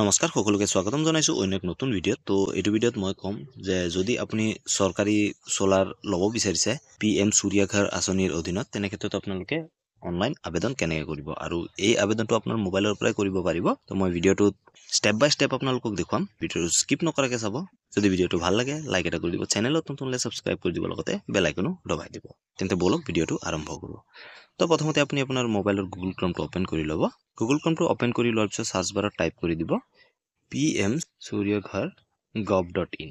নমস্কাৰ সকলোকে স্বাগতম জনাইছোঁ অন্য এক নতুন ভিডিঅ'ত তো এইটো ভিডিঅ'ত মই ক'ম যে যদি আপুনি চৰকাৰী চ'লাৰ ল'ব বিচাৰিছে পি এম সূৰ্যঘৰ আঁচনিৰ অধীনত তেনে ক্ষেত্ৰত আপোনালোকে অনলাইন আবেদন কেনেকৈ কৰিব আৰু এই আবেদনটো আপোনাৰ মোবাইলৰ পৰাই কৰিব পাৰিব তো মই ভিডিঅ'টোত ষ্টেপ বাই ষ্টেপ আপোনালোকক দেখুৱাম ভিডিঅ'টো স্কিপ নকৰাকৈ চাব যদি ভিডিঅ'টো ভাল লাগে লাইক এটা কৰি দিব চেনেলত নতুন হ'লে ছাবস্ক্ৰাইব কৰি দিব লগতে বেলাইকনো দবাই দিব তেন্তে বলক ভিডিঅ'টো আৰম্ভ কৰোঁ তো প্ৰথমতে আপুনি আপোনাৰ মোবাইলৰ গুগল ক্ৰমটো অ'পেন কৰি ল'ব গুগল ক্ৰমটো অ'পেন কৰি লোৱাৰ পিছত চাৰ্চ বাৰত টাইপ কৰি দিব P M Surya Ghar gov dot in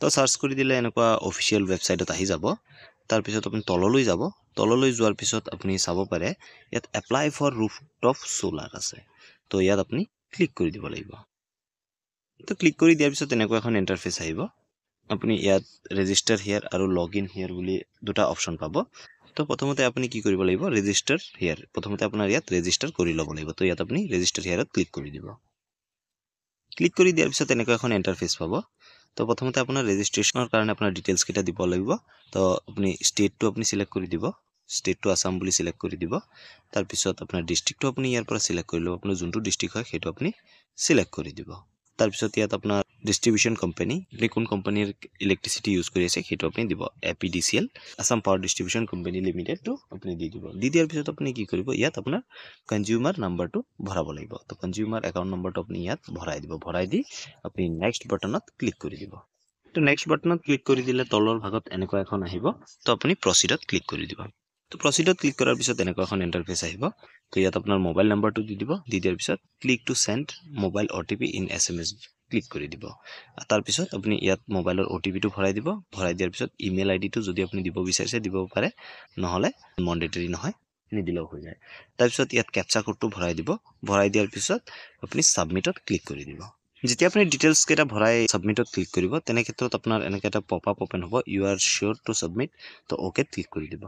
তো চাৰ্চ কৰি দিলে এনেকুৱা অফিচিয়েল ৱেবছাইটত আহি যাব তাৰপিছত আপুনি তললৈ যাব তললৈ যোৱাৰ পিছত আপুনি চাব পাৰে ইয়াত এপ্লাই ফৰ ৰুফ টপ চোলাৰ আছে তো ইয়াত আপুনি ক্লিক কৰি দিব লাগিব তো ক্লিক কৰি দিয়াৰ পিছত তেনেকুৱা এখন ইণ্টাৰফেচ আহিব আপুনি ইয়াত ৰেজিষ্টাৰ হেয়াৰ আৰু লগ ইন হেয়াৰ বুলি দুটা অপশ্যন পাব তো প্ৰথমতে আপুনি কি কৰিব লাগিব ৰেজিষ্টাৰ হেয়াৰ প্ৰথমতে আপোনাৰ ইয়াত ৰেজিষ্টাৰ কৰি ল'ব লাগিব তো ইয়াত আপুনি ৰেজিষ্টাৰ হেয়াৰত ক্লিক কৰি দিব ক্লিক কৰি দিয়াৰ পিছত তেনেকুৱা এখন ইণ্টাৰফেচ পাব তো প্ৰথমতে আপোনাৰ ৰেজিষ্ট্ৰেশ্যনৰ কাৰণে আপোনাৰ ডিটেইলছকেইটা দিব লাগিব তো আপুনি ষ্টেটটো আপুনি ছিলেক্ট কৰি দিব ষ্টেটটো আছাম বুলি ছিলেক্ট কৰি দিব তাৰপিছত আপোনাৰ ডিষ্ট্ৰিক্টটো আপুনি ইয়াৰ পৰা ছিলেক্ট কৰি ল'ব আপোনাৰ যোনটো ডিষ্ট্ৰিক্ট হয় সেইটো আপুনি ছিলেক্ট কৰি দিব তাৰপিছত ইয়াত আপোনাৰ ডিষ্ট্ৰিবিউশ্যন কোম্পানী আপুনি কোন কোম্পানীৰ ইলেক্ট্ৰিচিটি ইউজ কৰি আছে সেইটো আপুনি দিব A P D C L Assam power distribution company লিমিটেডটো আপুনি দি দিব দি দিয়াৰ পিছত আপুনি কি কৰিব ইয়াত আপোনাৰ কনজিউমাৰ নাম্বাৰটো ভৰাব লাগিব তো কনজিউমাৰ একাউণ্ট নম্বৰটো আপুনি ইয়াত ভৰাই দিব ভৰাই দি আপুনি নেক্সট বাটনত ক্লিক কৰি দিব তো নেক্সট বাটনত ক্লিক কৰি দিলে তলৰ ভাগত এনেকুৱা এখন আহিব তো আপুনি প্ৰচিডত ক্লিক কৰি দিব তো প্ৰচিডত ক্লিক কৰাৰ পিছত এনেকুৱা এখন ইণ্টাৰফেচ আহিব তো ইয়াত আপোনাৰ মোবাইল নম্বৰটো দি দিব দি দিয়াৰ পিছত click to send mobile O' T P in S M S click কৰি দিব তাৰপিছত আপুনি ইয়াত মোবাইলৰ অ' টি পিটো ভৰাই দিব ভৰাই দিয়াৰ পিছত ইমেইল আইডিটো যদি আপুনি দিব বিচাৰিছে দিব পাৰে নহ'লে মণ্ডেটৰী নহয় নিদিলেও হৈ যায় তাৰপিছত ইয়াত কেপচা কোডটো ভৰাই দিব ভৰাই দিয়াৰ পিছত আপুনি ছাবমিটত ক্লিক কৰি দিব যেতিয়া আপুনি ডিটেইলছকেইটা ভৰাই ছাবমিটত ক্লিক কৰিব তেনে ক্ষেত্ৰত আপোনাৰ এনেকৈ এটা পপ আপ অ'পেন হ'ব you are sure to submit তো অ'কে ক্লিক কৰি দিব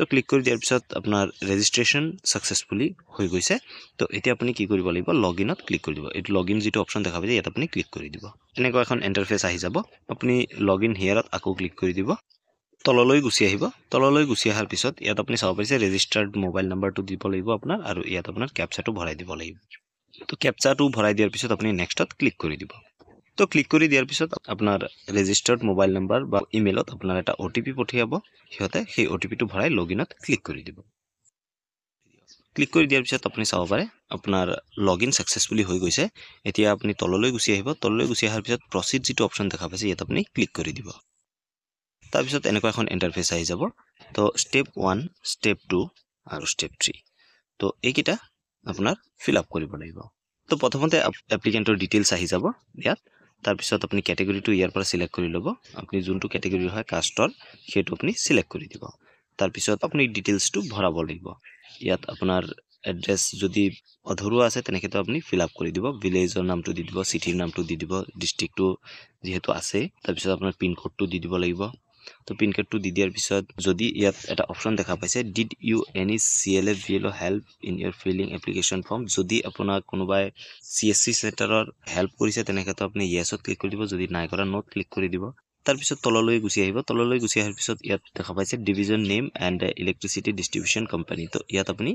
তো ক্লিক কৰি দিয়াৰ পিছত আপোনাৰ ৰেজিষ্ট্ৰেশ্যন ছাকচেছফুলি হৈ গৈছে তো এতিয়া আপুনি কি কৰিব লাগিব লগ ইনত ক্লিক কৰি দিব এইটো লগ ইন যিটো অপশ্যন দেখা পাইছে ইয়াত আপুনি ক্লিক কৰি দিব এনেকুৱা এখন এণ্টাৰফেচ আহি যাব আপুনি লগ ইন হিয়াৰত আকৌ ক্লিক কৰি দিব তললৈ গুচি আহিব তললৈ গুচি অহাৰ পিছত ইয়াত আপুনি চাব পাৰিছে ৰেজিষ্টাৰ্ড মোবাইল নাম্বাৰটো দিব লাগিব আপোনাৰ আৰু ইয়াত আপোনাৰ কেপচাটো ভৰাই দিব লাগিব তো কেপচাটো ভৰাই দিয়াৰ পিছত আপুনি নেক্সটত ক্লিক কৰি দিব তো ক্লিক কৰি দিয়াৰ পিছত আপোনাৰ ৰেজিষ্টাৰ্ড মোবাইল নম্বৰ বা ইমেইলত আপোনাৰ এটা অ' টি পি পঠিয়াব সিহঁতে সেই অ' টি পিটো ভৰাই লগইনত ক্লিক কৰি দিব ক্লিক কৰি দিয়াৰ পিছত আপুনি চাব পাৰে আপোনাৰ লগ ইন ছাকচেছফুলি হৈ গৈছে এতিয়া আপুনি তললৈ গুচি আহিব তললৈ গুচি অহাৰ পিছত প্ৰচিড যিটো অপশ্যন দেখা পাইছে ইয়াত আপুনি ক্লিক কৰি দিব তাৰপিছত এনেকুৱা এখন এণ্টাৰফেচ আহি যাব তো ষ্টেপ ওৱান ষ্টেপ টু আৰু ষ্টেপ থ্ৰী তো এইকেইটা আপোনাৰ ফিল আপ কৰিব লাগিব তো প্ৰথমতে এপ্লিকেণ্টৰ ডিটেইলছ আহি যাব ইয়াত তাৰপিছত আপুনি কেটেগৰীটো ইয়াৰ পৰা ছিলেক্ট কৰি ল'ব আপুনি যোনটো কেটেগৰী হয় কাষ্টৰ সেইটো আপুনি ছিলেক্ট কৰি দিব তাৰপিছত আপুনি ডিটেইলছটো ভৰাব লাগিব ইয়াত আপোনাৰ এড্ৰেছ যদি অধৰুৱা আছে তেনেক্ষেত্ৰত আপুনি ফিল আপ কৰি দিব ভিলেজৰ নামটো দি দিব চিটিৰ নামটো দি দিব ডিষ্ট্ৰিক্টটো যিহেতু আছেই তাৰপিছত আপোনাৰ পিনক'ডটো দি দিব লাগিব তো পিন কার্ডটা দি দিয়ার পিছত যদি ইয়াত এটা অপশন দেখা পাইছে did you any C L F VL help in your filling application form যদি আপনার কোনোবাই সি এস সি সেন্টারের হেল্প করেছে তেনে ক্ষেত্রে আপনি ইয়েসত ক্লিক করে দিব যদি নাই করা নোট ক্লিক করে দিব তারপর তললৈ গুছি আহিব তললৈ গুছি আহার পিছত ইয়াত দেখা পাইছে division name and electricity distribution company তো ইয়াত আপনি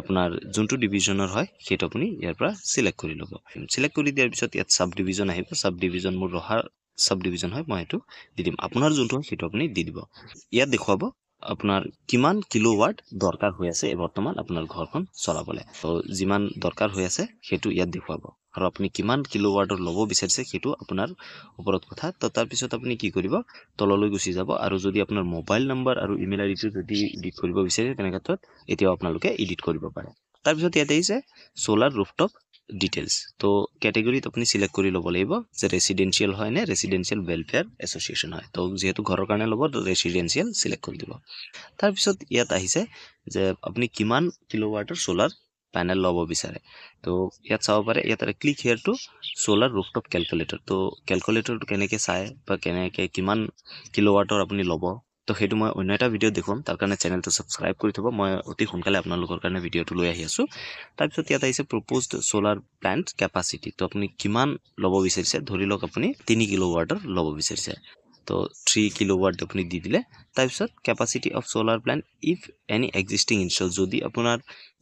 আপনার যুন্ত ডিভিশনের হয় সেটা আপনি ইয়ারপা সিলেক্ট করে লব সিলেক্ট করে দিয়ার পিছত ইয়াত সাব ডিভিশন আহিব সাব ডিভিশন মূল রহার সাব ডিভিজন হয় মই এইটো দি দিম আপোনাৰ যোনটো হয় সেইটো আপুনি দি দিব ইয়াত দেখুৱাব আপোনাৰ কিমান কিলো ৱাৰ্ড দৰকাৰ হৈ আছে বৰ্তমান আপোনাৰ ঘৰখন চলাবলৈ ত' যিমান দৰকাৰ হৈ আছে সেইটো ইয়াত দেখুৱাব আৰু আপুনি কিমান কিলো ৱাৰ্ডৰ ল'ব বিচাৰিছে সেইটো আপোনাৰ ওপৰত কথা তো তাৰপিছত আপুনি কি কৰিব তললৈ গুচি যাব আৰু যদি আপোনাৰ মোবাইল নম্বৰ আৰু ইমেইল আইডিটো যদি ইডিট কৰিব বিচাৰে তেনে এতিয়াও আপোনালোকে ইডিট কৰিব পাৰে তাৰপিছত ইয়াত আহিছে চ'লাৰ ৰুফটপ ডিটেইলছ তো কেটেগরিত আপনি সিলেক্ট করে লোব লাগবে যে রেসিডেন্সিয়াল হয় না রেসিডেন্সিয়াল ওয়েলফেয়ার এসোসিয়েশন হয় তো যেহেতু ঘরের কারণে লোব রেসিডেন্সিয়াল সিলেক্ট করে দিব তারপর ইয়াত আহিছে যে আপনি কিমান কিলোওয়াটার সোলার প্যানেল লব বিচারে তো ইয়াত চাব পারে ইয়াতে click here to solar rooftop calculator তো ক্যালকুলেটর কেনেকে চায় বা কেনেকে কিমান কিলোওয়াটার আপনি লব তো সেইটো মই অন্য এটা ভিডিঅ' দেখুৱাম তাৰ কাৰণে চেনেলটো ছাবস্ক্ৰাইব কৰি থ'ব মই অতি সোনকালে আপোনালোকৰ কাৰণে ভিডিঅ'টো লৈ আহি আছোঁ তাৰপিছত ইয়াত আহিছে প্ৰপ'জড চ'লাৰ প্লেণ্ট কেপাচিটি তো আপুনি কিমান ল'ব বিচাৰিছে ধৰি লওক আপুনি তিনি কিলো ৱাৰ্ডৰ ল'ব বিচাৰিছে তো থ্ৰী কিলো ৱাৰ্ড আপুনি দি দিলে তাৰপিছত capacity of solar plant if any existing install যদি আপোনাৰ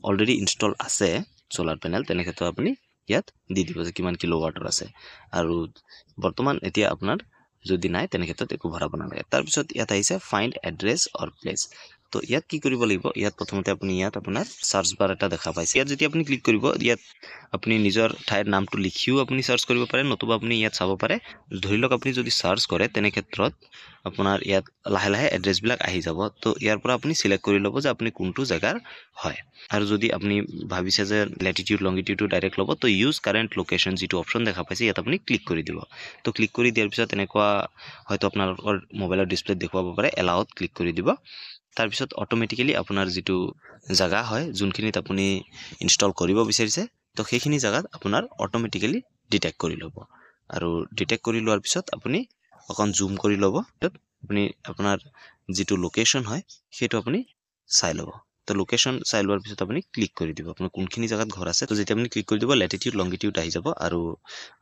অলৰেডি ইনষ্টল আছে চ'লাৰ পেনেল তেনেক্ষেত্ৰত আপুনি ইয়াত দি দিব যে কিমান কিলো ৱাৰ্ডৰ আছে আৰু বৰ্তমান এতিয়া আপোনাৰ যদি নাই তেনেক্ষেত্ৰত একো ভৰাব নালাগে তাৰপিছত ইয়াত আহিছে ফাইণ্ড এড্ৰেছ অৰ প্লেচ তো ইয়াত কি কৰিব লাগিব ইয়াত প্ৰথমতে আপুনি ইয়াত আপোনাৰ চাৰ্চ বাৰ এটা দেখা পাইছে ইয়াত যদি আপুনি ক্লিক কৰিব ইয়াত আপুনি নিজৰ ঠাইৰ নামটো লিখিও আপুনি চাৰ্চ কৰিব পাৰে নতুবা আপুনি ইয়াত চাব পাৰে ধৰি লওক আপুনি যদি চাৰ্চ কৰে তেনে ক্ষেত্ৰত আপোনাৰ ইয়াত লাহে লাহে এড্ৰেছবিলাক আহি যাব তো ইয়াৰ পৰা আপুনি চিলেক্ট কৰি লব যে আপুনি কোনটো জেগাৰ হয় আৰু যদি আপুনি ভাবিছে যে লেটিটিউড লংগিটিউডটো ডাইৰেক্ট লব তো ইউজ কাৰেণ্ট লোকেশন যিটো অপশ্যন দেখা পাইছে ইয়াত আপুনি ক্লিক কৰি দিব তো ক্লিক কৰি দিয়াৰ পিছত এনেকা হয়তো আপোনালোকৰ মোবাইলৰ ডিসপ্লেত দেখুৱাব পাৰে এলাউত ক্লিক কৰি দিব তাৰপিছত অট'মেটিকেলি আপোনাৰ যিটো জেগা হয় যোনখিনিত আপুনি ইনষ্টল কৰিব বিচাৰিছে তো সেইখিনি জেগাত আপোনাৰ অট'মেটিকেলি ডিটেক্ট কৰি ল'ব আৰু ডিটেক্ট কৰি লোৱাৰ পিছত আপুনি অকণ জুম কৰি ল'ব আপুনি আপোনাৰ যিটো লোকেশ্যন হয় সেইটো আপুনি চাই ল'ব তো লোকেশন চাই লওয়ার পিছত আপনি ক্লিক করে দিব আপনার কোনখিনি জায়গা ঘর আছে তো যেটা আপনি ক্লিক করে দিব ল্যাটিটিউড লংগিটিউড আহি যাব আর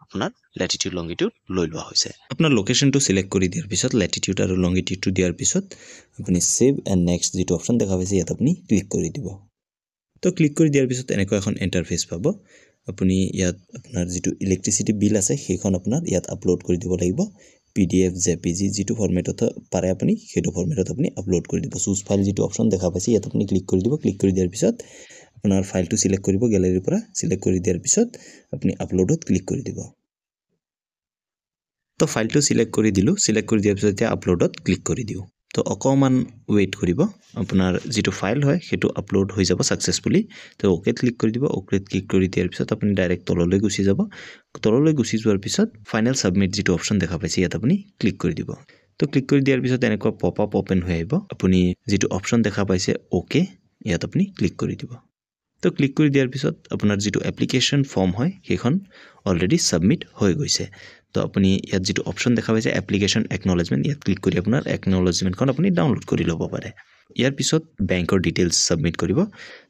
আপনার ল্যাটিটিউড লংগিটিউড লই লওয়া হয়েছে আপনার লোকেশনটা সিলেক্ট করে দেওয়ার পিছত ল্যাটিটিউড আর লংগিটিউড দেওয়ার পিছত আপনি সেভ অ্যান্ড নেক্সট যেটা অপশন দেখা পাইছে ইয়াত আপনি ক্লিক করে দিব তো ক্লিক করে দেওয়ার পিছত এনেকুৱা এখন ইন্টাৰফেস পাব আপনি ইয়াত আপনাৰ যেটা ইলেকট্ৰিসিটি বিল আছে সেইখন আপনাৰ ইয়াত আপলোড কৰে দিব লাগিব পিডিএফ জেপিজি যিটো ফৰ্মেটত পাৰে আপুনি সেইটো ফৰ্মেটত আপুনি আপলোড কৰি দিব চুজ ফাইল যিটো অপশ্যন দেখা পাইছে ইয়াত আপুনি ক্লিক কৰি দিব ক্লিক কৰি দিয়াৰ পিছত আপোনাৰ ফাইলটো ছিলেক্ট কৰিব গেলেৰীৰ পৰা ছিলেক্ট কৰি দিয়াৰ পিছত আপুনি আপলোডত ক্লিক কৰি দিব তো ফাইলটো ছিলেক্ট কৰি দিলোঁ ছিলেক্ট কৰি দিয়াৰ পিছত এতিয়া আপলোডত ক্লিক কৰি দিওঁ তো অকণমান ৱেইট কৰিব আপোনাৰ যিটো ফাইল হয় সেইটো আপলোড হৈ যাব ছাকচেছফুলি তো অ'কে ক্লিক কৰি দিব অ'কে ক্লিক কৰি দিয়াৰ পিছত আপুনি ডাইৰেক্ট তললৈ গুচি যাব তললৈ গুচি যোৱাৰ পিছত ফাইনেল ছাবমিট যিটো অপশ্যন দেখা পাইছে ইয়াত আপুনি ক্লিক কৰি দিব তো ক্লিক কৰি দিয়াৰ পিছত এনেকুৱা পপ আপ অ'পেন হৈ আহিব আপুনি যিটো অপশ্যন দেখা পাইছে অ'কে ইয়াত আপুনি ক্লিক কৰি দিব তো ক্লিক কৰি দিয়াৰ পিছত আপোনাৰ যিটো এপ্লিকেশ্যন ফৰ্ম হয় সেইখন অলৰেডি ছাবমিট হৈ গৈছে তো আপুনি ইয়াত যিটো অপশ্যন দেখা পাইছে এপ্লিকেশ্যন একনলেজমেণ্ট ইয়াত ক্লিক কৰি আপোনাৰ একনলেজমেণ্টখন আপুনি ডাউনলোড কৰি ল'ব পাৰে ইয়াৰ পিছত বেংকৰ ডিটেইলছ ছাবমিট কৰিব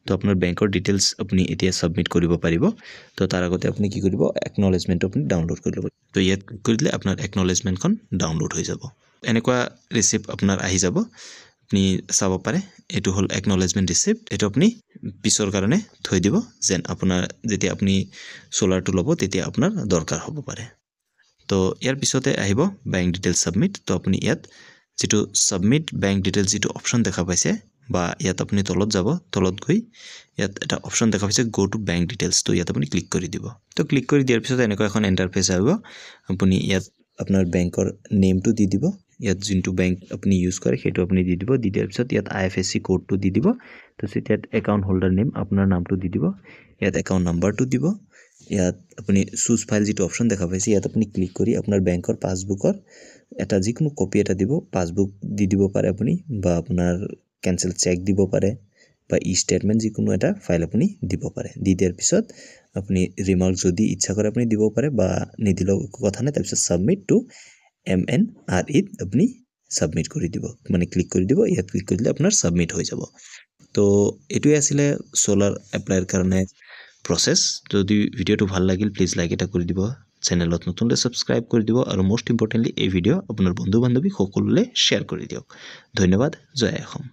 তো আপোনাৰ বেংকৰ ডিটেইলছ আপুনি এতিয়া ছাবমিট কৰিব পাৰিব তো তাৰ আগতে আপুনি কি কৰিব একনলেজমেণ্টটো আপুনি ডাউনলোড কৰি ল'ব তো ইয়াত ক্লিক কৰি দিলে আপোনাৰ একনলেজমেণ্টখন ডাউনলোড হৈ যাব এনেকুৱা ৰিচিপ্ট আপোনাৰ আহি যাব আপুনি চাব পাৰে এইটো হ'ল একনলেজমেণ্ট ৰিচিপ্ট এইটো আপুনি পিছৰ কাৰণে থৈ দিব যেন আপোনাৰ যেতিয়া আপুনি চ'লাৰটো ল'ব তেতিয়া আপোনাৰ দৰকাৰ হ'ব পাৰে তো ইয়াৰ পিছতে আহিব বেংক ডিটেইলছ ছাবমিট তো আপুনি ইয়াত যিটো ছাবমিট বেংক ডিটেইলছ যিটো অপশ্যন দেখা পাইছে বা ইয়াত আপুনি তলত যাব তলত গৈ ইয়াত এটা অপশ্যন দেখা পাইছে গ' টু বেংক ডিটেইলছটো ইয়াত আপুনি ক্লিক কৰি দিব তো ক্লিক কৰি দিয়াৰ পিছত এনেকুৱা এখন এণ্টাৰফেচ আহিব আপুনি ইয়াত আপোনাৰ বেংকৰ নেমটো দি দিব ইয়াত যোনটো বেংক আপুনি ইউজ কৰে সেইটো আপুনি দি দিব দি দিয়াৰ পিছত ইয়াত আই এফ এছ চি কোডটো দি দিব তাৰপিছত ইয়াত একাউণ্ট হোল্ডাৰ নেম আপোনাৰ নামটো দি দিব ইয়াত একাউণ্ট নাম্বাৰটো দিব ইয়াত আপুনি চুজ ফাইল যিটো অপশ্যন দেখা পাইছে ইয়াত আপুনি ক্লিক কৰি আপোনাৰ বেংকৰ পাছবুকৰ এটা যিকোনো কপি এটা দিব পাছবুক দি দিব পাৰে আপুনি বা আপোনাৰ কেঞ্চেল চেক দিব পাৰে বা ই ষ্টেটমেণ্ট যিকোনো এটা ফাইল আপুনি দিব পাৰে দি দিয়াৰ পিছত আপুনি ৰিমাৰ্ক যদি ইচ্ছা কৰে আপুনি দিব পাৰে বা নিদিলেও কথা নাই তাৰপিছত submit to M N R ইত আপনি সাবমিট করে দিব মানে ক্লিক করে দিব ইয়াত ক্লিক করে দিলে আপনার সাবমিট হয়ে যাব তো এটাই আসলে সোলার অ্যাপ্লাইয়ের কারণে প্রসেস যদি ভিডিওটি ভাল লাগিল প্লিজ লাইক এটা করে দিব চ্যানেলত নতুনলে সাবস্ক্রাইব করে দিব আর মোস্ট ইম্পর্টেন্টলি এই ভিডিও আপনার বন্ধু বান্ধবী সকলে শেয়ার করে দিয়ক ধন্যবাদ জয় অসম